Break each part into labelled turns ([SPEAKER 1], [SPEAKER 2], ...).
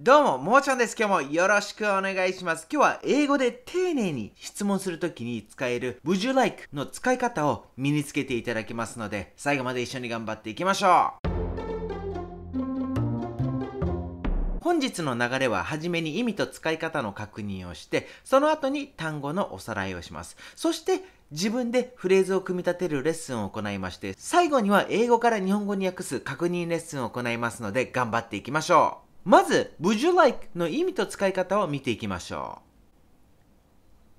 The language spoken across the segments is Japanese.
[SPEAKER 1] どうも、もーちゃんです。今日もよろしくお願いします。今日は英語で丁寧に質問するときに使える Would you like の使い方を身につけていただきますので、最後まで一緒に頑張っていきましょう。本日の流れは初めに意味と使い方の確認をして、その後に単語のおさらいをします。そして自分でフレーズを組み立てるレッスンを行いまして、最後には英語から日本語に訳す確認レッスンを行いますので頑張っていきましょう。まず、would you like の意味と使い方を見ていきましょ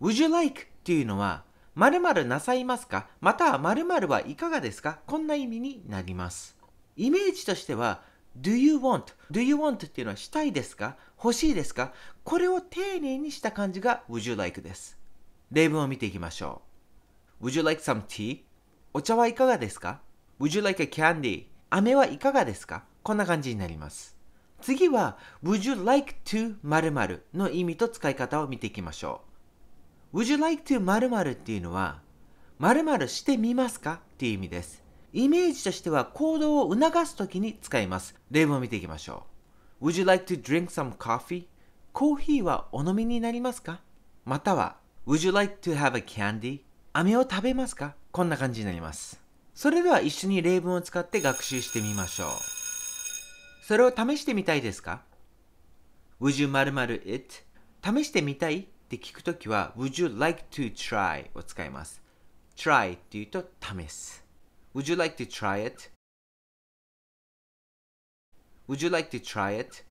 [SPEAKER 1] う。would you like っていうのは、〇〇なさいますかまたは〇〇はいかがですかこんな意味になります。イメージとしては、do you want, do you want っていうのはしたいですか欲しいですかこれを丁寧にした感じが would you like です。例文を見ていきましょう。Would you like some tea? お茶はいかがですか ?Would you like a candy? 飴はいかがですかこんな感じになります。次は Would you like to 〇〇の意味と使い方を見ていきましょう。Would you like to 〇〇っていうのは〇〇してみますかっていう意味です。イメージとしては行動を促すときに使います。例文を見ていきましょう。Would you like to drink some coffee? コーヒーはお飲みになりますかまたは Would you like to have a candy? 飴を食べますかこんな感じになります。それでは一緒に例文を使って学習してみましょう。それを試してみたいですか ?Would you 〇〇 it? 試してみたいって聞くときは Would you like to try? を使います。try っていうと試す。Would you like to try
[SPEAKER 2] it? Would you like to try it?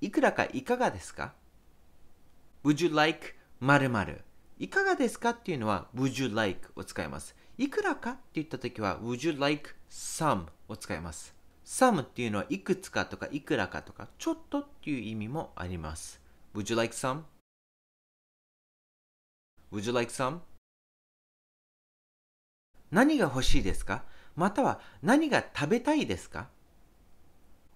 [SPEAKER 2] いくらかいかがですか ?Would you like
[SPEAKER 1] 〇〇いかがですかっていうのは Would you like を使います。いくらかって言ったときは Would you like some を使います。some っていうのはいくつかと
[SPEAKER 2] かいくらかとかちょっとっていう意味もあります。Would you like some? Would you like some? 何
[SPEAKER 1] が欲しいですかまたは何が食べたいですか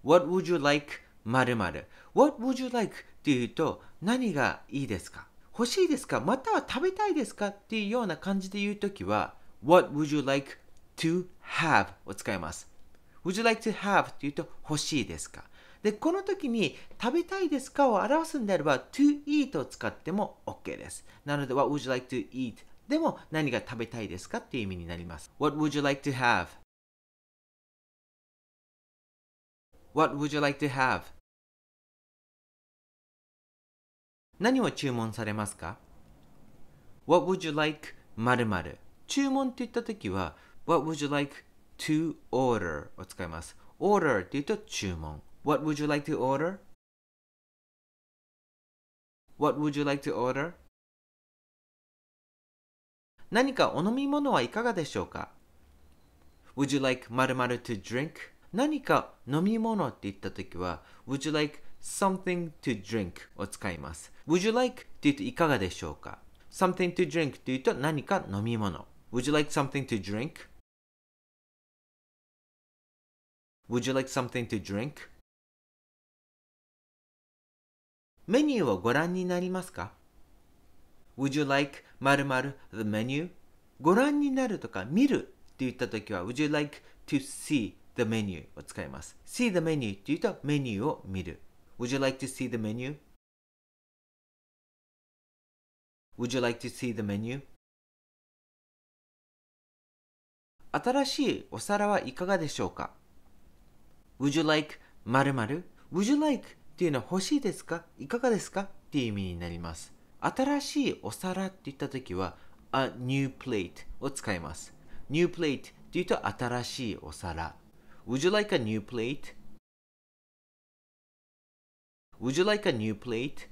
[SPEAKER 1] ?What would you like? 〇〇 What would you like? っていうと何がいいですか欲しいですかまたは食べたいですかっていうような感じで言うときは What would you like to have? を使います。Would you like to have? と言うと、欲しいですかで、この時に食べたいですかを表すんであれば to eat を使っても OK です。なので、What would you like to eat? でも何が食べたいですかっていう意味になります。
[SPEAKER 2] What would you like to have? What would you like to have? 何を注文されま
[SPEAKER 1] すか ?What would you like? まる注文って言った時は What would you like to order を使います。order っていうと注文。
[SPEAKER 2] What would you like to order? What would you like to order? 何かお飲み物はいかがでしょうか
[SPEAKER 1] ?Would you like 〇〇 to drink? 何か飲み物って言ったときは Would you like something to drink を使います。Would you like って言うといかがでしょうか ?something to drink って言うと何か飲み物。Would you like something to drink?
[SPEAKER 2] Would you like something to drink? メニューをご覧になりますか
[SPEAKER 1] Would you like 〇〇 the menu? ご覧になるとか見るって言ったときは Would you like to see the menu? を使います。see the menu って言うと
[SPEAKER 2] メニューを見る。Would you like to see the menu? Would you like to see the menu?
[SPEAKER 1] 新しいお皿はいかがでしょうか Would you like 〇〇 Would you like っていうのは欲しいですかいかがですかっていう意味になります。新しいお皿って言った時は a new plate を使います。new plate っていうと新しいお皿。Would you like a new plate? Would you like a new plate?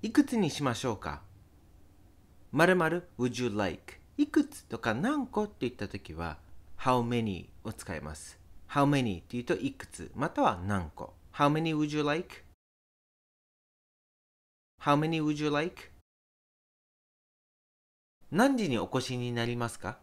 [SPEAKER 1] いくつにしましょうかまる Would you like? いくつとか何個って言った時は how many を使います。how many
[SPEAKER 2] っていうといくつまたは何個。how many would you like?how many would you like? 何時にお越
[SPEAKER 1] しになりますか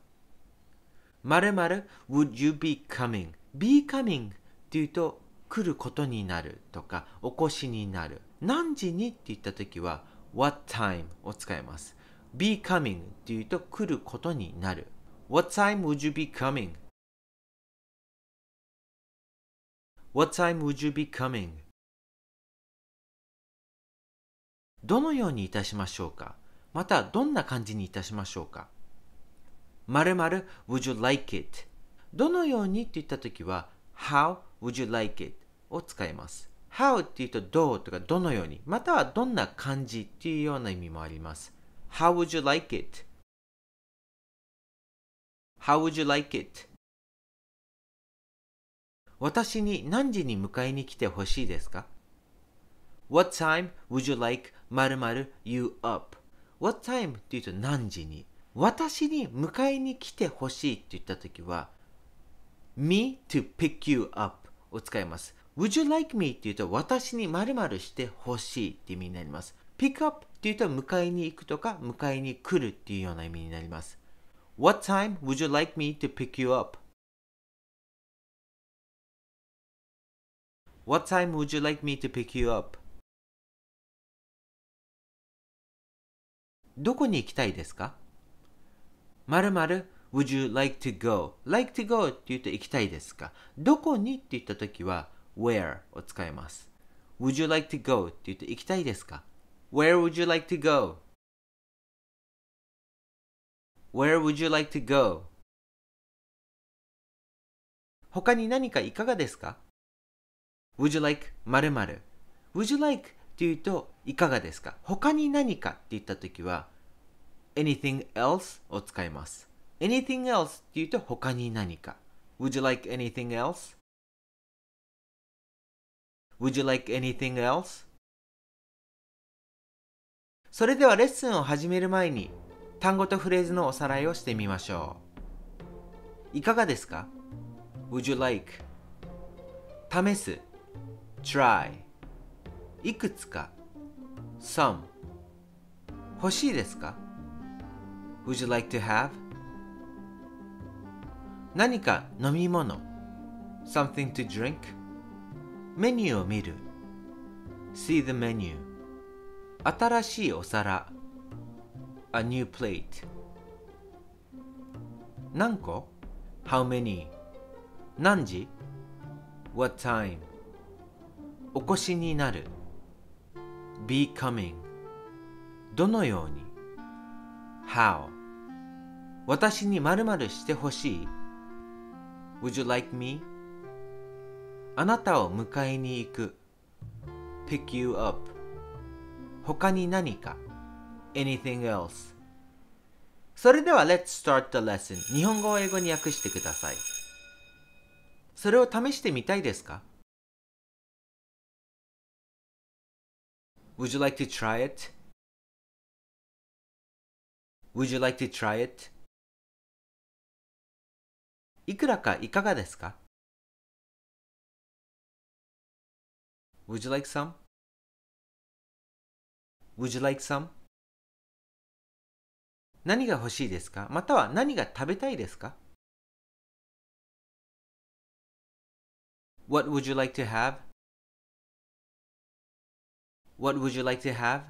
[SPEAKER 1] まるまる would you be coming? be coming っていうと来ることになるとかお越しになる何時にって言った時は what time を使います be coming っていうと来る
[SPEAKER 2] ことになる What time would you be coming? What time would you be coming?
[SPEAKER 1] どのようにいたしましょうかまたどんな感じにいたしましょうかまる would you like it? どのようにって言ったときは How would you like it? を使います。How っていうとどうとかどのようにまたは
[SPEAKER 2] どんな感じっていうような意味もあります。How would you like it? How would you like it?
[SPEAKER 1] 私に何時に迎えに来てほしいですか ?What time would you like 〇〇 you up?What time って言うと何時に私に迎えに来てほしいって言った時は me to pick you up を使います。Would you like me って言うと私に〇〇してほしいって意味になります。pick up って言うと迎えに行くとか迎えに来るっていうような意味になります。
[SPEAKER 2] What time would you like me to pick you up? What time would you like me to pick you up? どこに行きたいですか
[SPEAKER 1] まるまる would you like to go? like to go って言うと行きたいですかどこにって言った時は where を使います。would you like to go? って言うと行きたいです
[SPEAKER 2] か where would you like to go? Where would you like to go? 他に何かいか
[SPEAKER 1] がですか ?Would you like 〇〇 ?Would you like っていうといかがですか他に何かって言った時は anything else を使います。anything else っていうと他に何か。Would you like anything else?
[SPEAKER 2] Would you like anything else? それではレッスンを始める前に単語とフレーズのおさらい
[SPEAKER 1] をしてみましょう。いかがですか ?Would you like? 試す try いくつか some 欲しいですか Would you like to have? 何か飲み物 something to drink メニューを見る see the menu 新しいお皿 a new plate 何個 How many 何時 What time お越しになる Be coming どのように How 私にまるしてほしい Would you like me? あなたを迎えに行く Pick you up 他に何か anything else それでは Let's start the lesson 日本語を英語に訳してくださいそれを試して
[SPEAKER 2] みたいですか Would you like to try it? Would you like to try it? いくらかいかがですか Would you like some? Would you like some? 何が欲しいですかまたは何が食べたいですか ?What would you like to have?What would you like to have?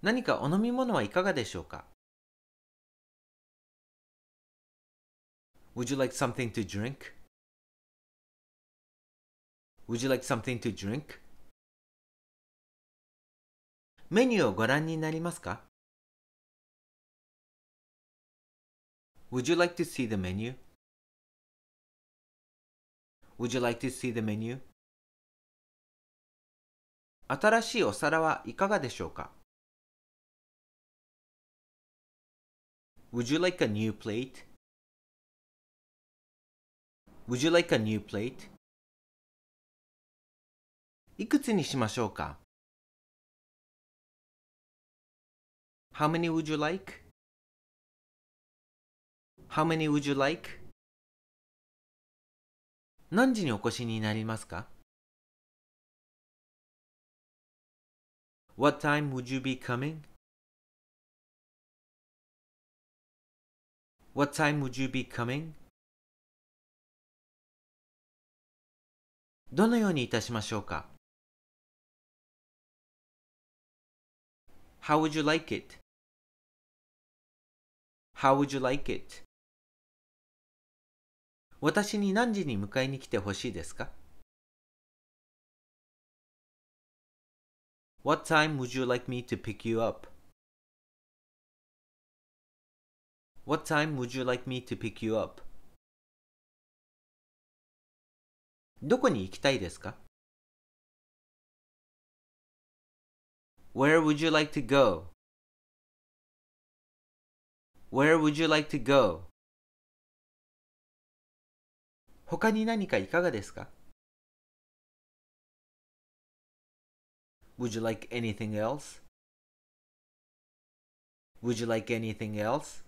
[SPEAKER 2] 何かお飲み物はいかがでしょうか Would you like something to drink? Would you like something to drink? メニューをご覧になりますか Would you like to see the menu? Would you like to see the menu? 新しいお皿はいかがでしょうか Would you like a new plate? Would you like a new plate? いくつにしましょうか How many would you like? How many would you like? 何時にお越しになりますか ?What time would you be coming?What time would you be coming? どのようにいたしましょうか ?How would you like it? How would you like it? 私に何時に迎えに来てほしいですか ?What time would you like me to pick you up?What time would you like me to pick you up? どこに行きたいですか Where would you like to go? Where would you like to go? 他に何かいかがですか Would you like anything else? Would you like anything else?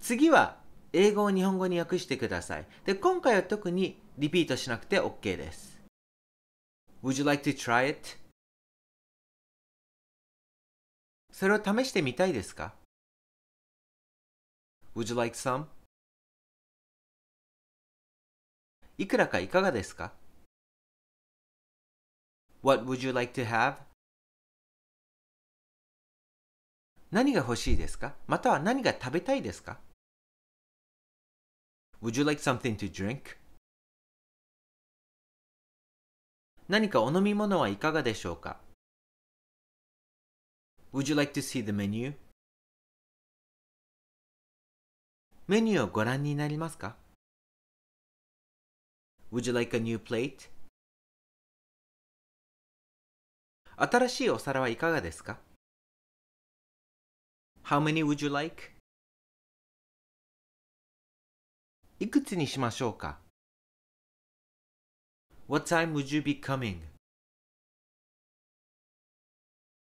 [SPEAKER 2] 次は英語を日
[SPEAKER 1] 本語に訳してください。で、今回は特にリピートしなくて OK です。
[SPEAKER 2] Would you like to try it? それを試してみたいですか Would you like some? いくらかいかがですか ?What would you like to have? 何が欲しいですかまたは何が食べたいですか ?Would you like something to drink? 何かお飲み物はいかがでしょうか ?Would you like to see the menu? メニューをご覧になりますか Would you like a new plate? 新しいお皿はいかがですか ?How many would you like? いくつにしましょうか ?What time would you be coming?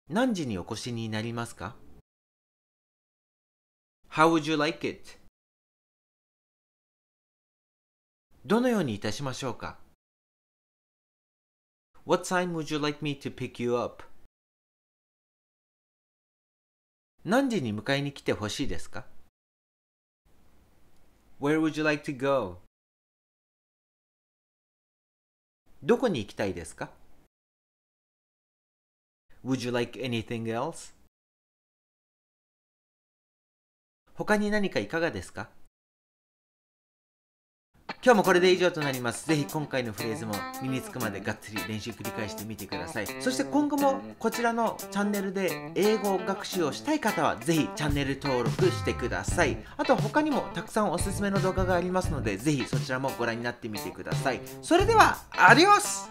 [SPEAKER 2] 何時にお越しになりますか ?How would you like it? どのようにいたしましょうか ?What time would you like me to pick you up? 何時に迎えに来てほしいですか ?Where would you like to go? どこに行きたいですか ?Would you like anything else? 他に何かいかがですか今日もこれで以上となりますぜひ今回のフレーズも身につくまでがっつ
[SPEAKER 1] り練習繰り返してみてくださいそして今後もこちらのチャンネルで英語学習をしたい方はぜひチャンネル登録してくださいあと他にもたくさんおすすめの動画がありますのでぜひそちらもご覧になってみてくださいそれではアディオス